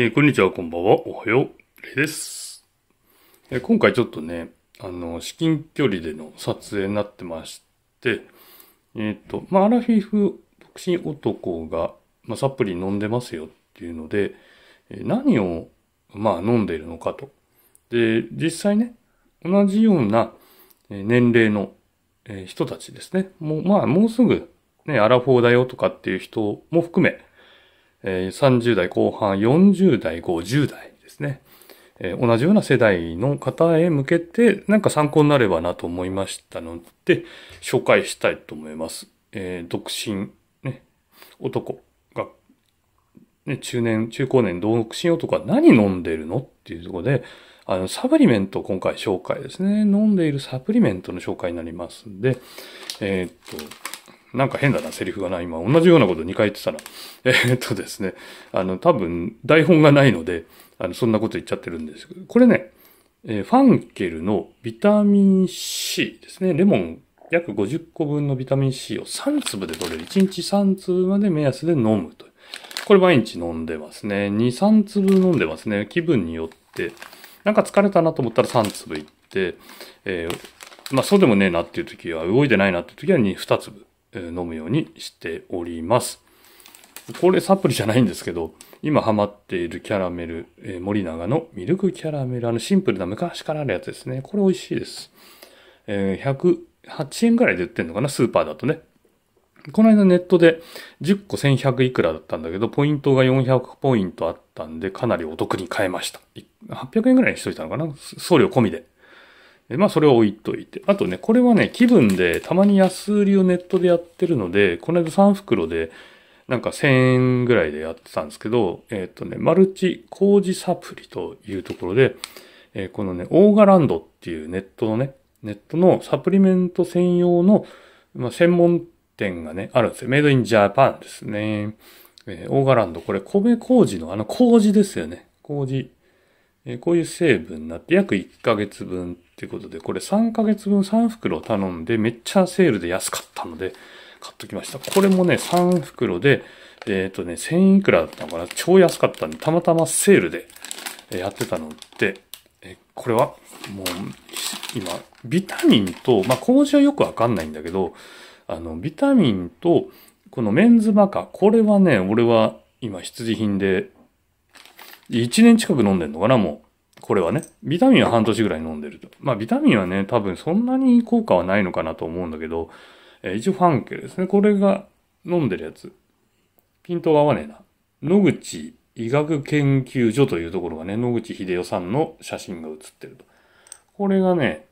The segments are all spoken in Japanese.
えー、こんにちは、こんばんは、おはよう、です、えー、今回ちょっとね、あの、至近距離での撮影になってまして、えっ、ー、と、まあ、アラフィフ独身男が、まあ、サプリ飲んでますよっていうので、え何を、まあ、飲んでいるのかと。で、実際ね、同じような年齢の人たちですね。もう、まあ、もうすぐ、ね、アラフォーだよとかっていう人も含め、え30代後半、40代、50代ですね。え同じような世代の方へ向けて、なんか参考になればなと思いましたので、紹介したいと思います。えー、独身、ね、男が、ね、中年、中高年、独身男は何飲んでるのっていうところで、あの、サプリメント今回紹介ですね。飲んでいるサプリメントの紹介になりますんで、えー、っと、なんか変だな、セリフがな。今、同じようなこと2回言ってたな。えー、っとですね。あの、多分、台本がないので、あの、そんなこと言っちゃってるんですけど、これね、えー、ファンケルのビタミン C ですね。レモン約50個分のビタミン C を3粒で取れる。1日3粒まで目安で飲むと。これ毎日飲んでますね。2、3粒飲んでますね。気分によって。なんか疲れたなと思ったら3粒いって、えー、まあそうでもねえなっていう時は、動いてないなっていう時は 2, 2粒。飲むようにしております。これサプリじゃないんですけど、今ハマっているキャラメル、えー、森永のミルクキャラメル、あのシンプルな昔からあるやつですね。これ美味しいです。えー、108円ぐらいで売ってんのかな、スーパーだとね。この間ネットで10個1100いくらだったんだけど、ポイントが400ポイントあったんで、かなりお得に買えました。800円ぐらいにしといたのかな送料込みで。まあそれを置いといて。あとね、これはね、気分でたまに安売りをネットでやってるので、この間3袋でなんか1000円ぐらいでやってたんですけど、えっ、ー、とね、マルチ工事サプリというところで、えー、このね、オーガランドっていうネットのね、ネットのサプリメント専用の、まあ、専門店がね、あるんですよ。メイドインジャパンですね。えー、オーガランド、これ米麹のあの麹ですよね。麹。えー、こういう成分になって約1ヶ月分ということで、これ3ヶ月分3袋頼んで、めっちゃセールで安かったので、買っときました。これもね、3袋で、えっ、ー、とね、1000いくらだったのかな超安かったんで、たまたまセールでやってたので、えこれは、もう、今、ビタミンと、まあ、麹はよくわかんないんだけど、あの、ビタミンと、このメンズマカ、これはね、俺は今必需品で、1年近く飲んでんのかな、もう。これはね、ビタミンは半年ぐらい飲んでると。まあ、ビタミンはね、多分そんなに効果はないのかなと思うんだけど、えー、一応ファンケですね。これが飲んでるやつ。ピントが合わねえな。野口医学研究所というところがね、野口秀夫さんの写真が写ってると。これがね、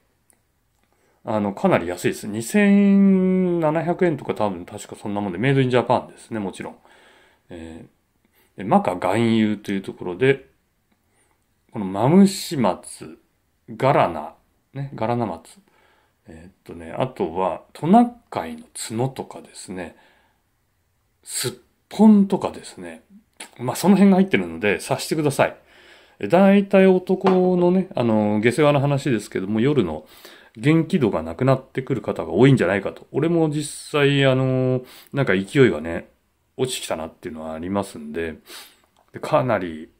あの、かなり安いです。2700円とか多分確かそんなもんで、メイドインジャパンですね、もちろん。えー、マカ含有というところで、このマムシ松、ガラナ、ね、ガラナ松。えー、っとね、あとはトナッカイの角とかですね、すっぽんとかですね。まあ、その辺が入ってるので、察してください。大体男のね、あの、下世話の話ですけども、夜の元気度がなくなってくる方が多いんじゃないかと。俺も実際、あの、なんか勢いがね、落ちてきたなっていうのはありますんで、でかなり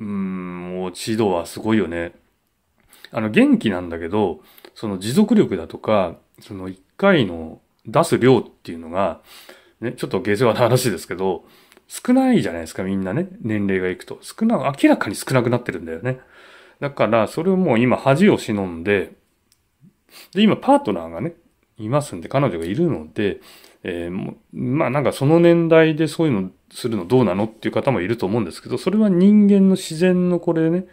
うん、もう知度はすごいよね。あの、元気なんだけど、その持続力だとか、その一回の出す量っていうのが、ね、ちょっと下世話な話ですけど、少ないじゃないですか、みんなね。年齢がいくと。少な、明らかに少なくなってるんだよね。だから、それをもう今恥を忍んで、で、今パートナーがね、いますんで、彼女がいるので、えー、まあなんかその年代でそういうのするのどうなのっていう方もいると思うんですけど、それは人間の自然のこれね、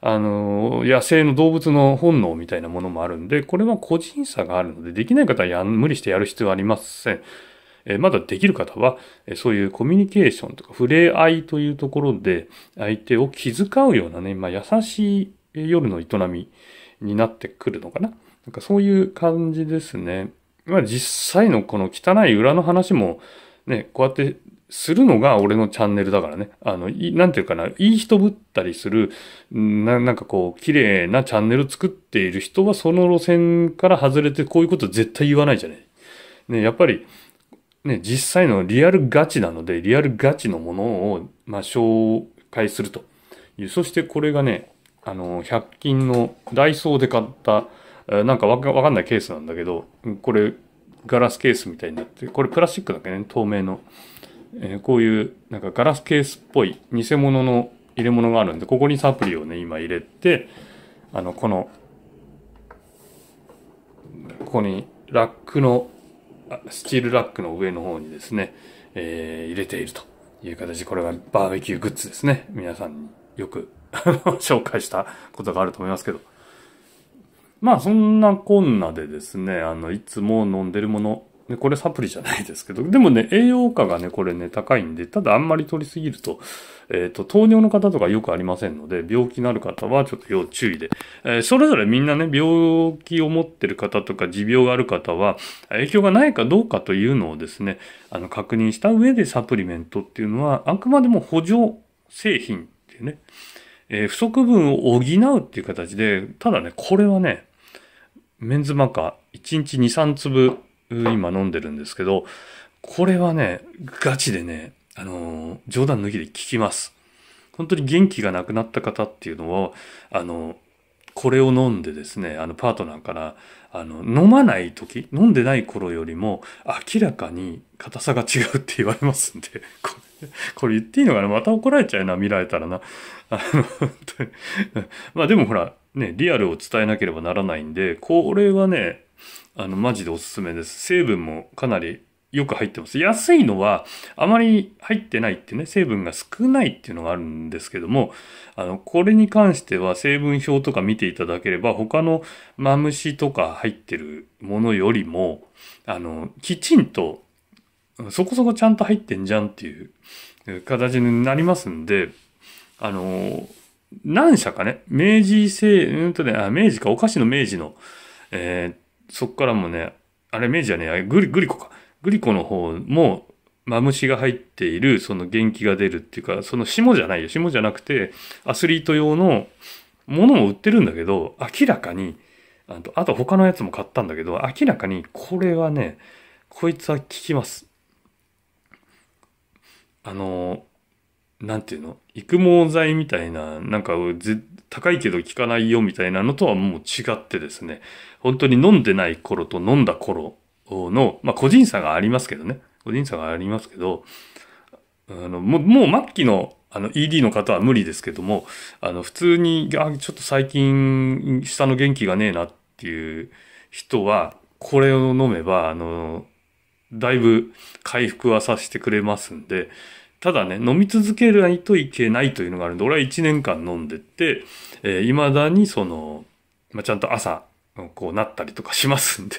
あの、野生の動物の本能みたいなものもあるんで、これは個人差があるので、できない方はや無理してやる必要はありません。えまだできる方は、えそういうコミュニケーションとか、触れ合いというところで、相手を気遣うようなね、まあ、優しい夜の営みになってくるのかな。なんかそういう感じですね。まあ実際のこの汚い裏の話もね、こうやってするのが俺のチャンネルだからね。あの、なんていうかな、いい人ぶったりする、ななんかこう、綺麗なチャンネル作っている人はその路線から外れてこういうこと絶対言わないじゃない。ね、やっぱり、ね、実際のリアルガチなので、リアルガチのものを、まあ、紹介するという。そしてこれがね、あの、100均のダイソーで買った、なんかわかんないケースなんだけど、これガラスケースみたいになって、これプラスチックだけね、透明の。えー、こういうなんかガラスケースっぽい偽物の入れ物があるんで、ここにサプリをね、今入れて、あの、この、ここにラックの、スチールラックの上の方にですね、えー、入れているという形。これがバーベキューグッズですね。皆さんによく紹介したことがあると思いますけど。まあそんなこんなでですね、あの、いつも飲んでるもの、ね、これサプリじゃないですけど、でもね、栄養価がね、これね、高いんで、ただあんまり取りすぎると、えっ、ー、と、糖尿の方とかよくありませんので、病気のある方はちょっと要注意で、えー、それぞれみんなね、病気を持ってる方とか持病がある方は、影響がないかどうかというのをですね、あの、確認した上でサプリメントっていうのは、あくまでも補助製品っていうね、えー、不足分を補うっていう形で、ただね、これはね、メンズマカ1日2、3粒今飲んでるんですけど、これはね、ガチでね、あのー、冗談抜きで効きます。本当に元気がなくなった方っていうのを、あのー、これを飲んでですね、あの、パートナーから、あの、飲まない時、飲んでない頃よりも、明らかに硬さが違うって言われますんで、これ、これ言っていいのかなまた怒られちゃうな、見られたらな。あの、本当に。まあでもほら、ね、リアルを伝えなければならないんで、これはね、あの、マジでおすすめです。成分もかなりよく入ってます。安いのは、あまり入ってないってね、成分が少ないっていうのがあるんですけども、あの、これに関しては成分表とか見ていただければ、他のマムシとか入ってるものよりも、あの、きちんと、そこそこちゃんと入ってんじゃんっていう形になりますんで、あの、何社かね、明治製、うんとね、あ、明治か、お菓子の明治の、えー、そっからもね、あれ明治じゃねグリ、グリコか。グリコの方も、マムシが入っている、その元気が出るっていうか、その霜じゃないよ。霜じゃなくて、アスリート用のものも売ってるんだけど、明らかに、あとあと他のやつも買ったんだけど、明らかに、これはね、こいつは効きます。あの、なんていうの育毛剤みたいな、なんか高いけど効かないよみたいなのとはもう違ってですね、本当に飲んでない頃と飲んだ頃の、まあ個人差がありますけどね、個人差がありますけど、あの、もう、もう末期の、あの、ED の方は無理ですけども、あの、普通に、あ、ちょっと最近、下の元気がねえなっていう人は、これを飲めば、あの、だいぶ回復はさせてくれますんで、ただね、飲み続けないといけないというのがあるんで、俺は1年間飲んでって、えー、未だにその、まあ、ちゃんと朝、こうなったりとかしますんで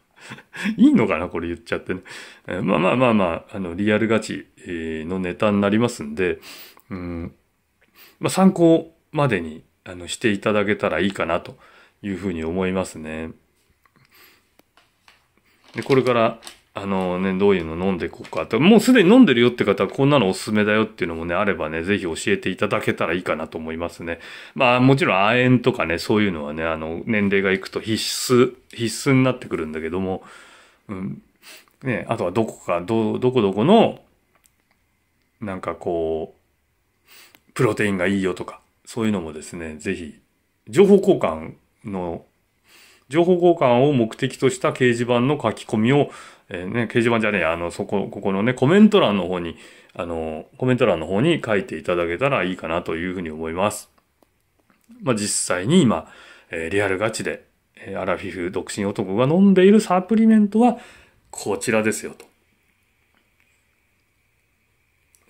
いいのかなこれ言っちゃってね。えー、まあまあまあまあ、あの、リアルガチ、のネタになりますんで、うん、まあ参考までに、あの、していただけたらいいかなというふうに思いますね。で、これから、あのね、どういうの飲んでいこうかと。もうすでに飲んでるよって方はこんなのおすすめだよっていうのもね、あればね、ぜひ教えていただけたらいいかなと思いますね。まあもちろん亜鉛とかね、そういうのはね、あの、年齢がいくと必須、必須になってくるんだけども、うん。ね、あとはどこか、ど、どこどこの、なんかこう、プロテインがいいよとか、そういうのもですね、ぜひ、情報交換の、情報交換を目的とした掲示板の書き込みをえー、ね、掲示板じゃねえ、あの、そこ、ここのね、コメント欄の方に、あの、コメント欄の方に書いていただけたらいいかなというふうに思います。まあ、実際に今、えー、リアルガチで、えー、アラフィフ独身男が飲んでいるサプリメントは、こちらですよと。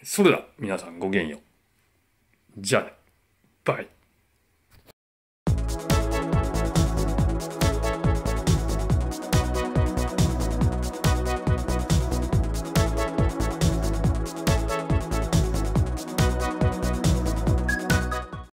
それでは、皆さんごきげんよう。じゃあね。バイ。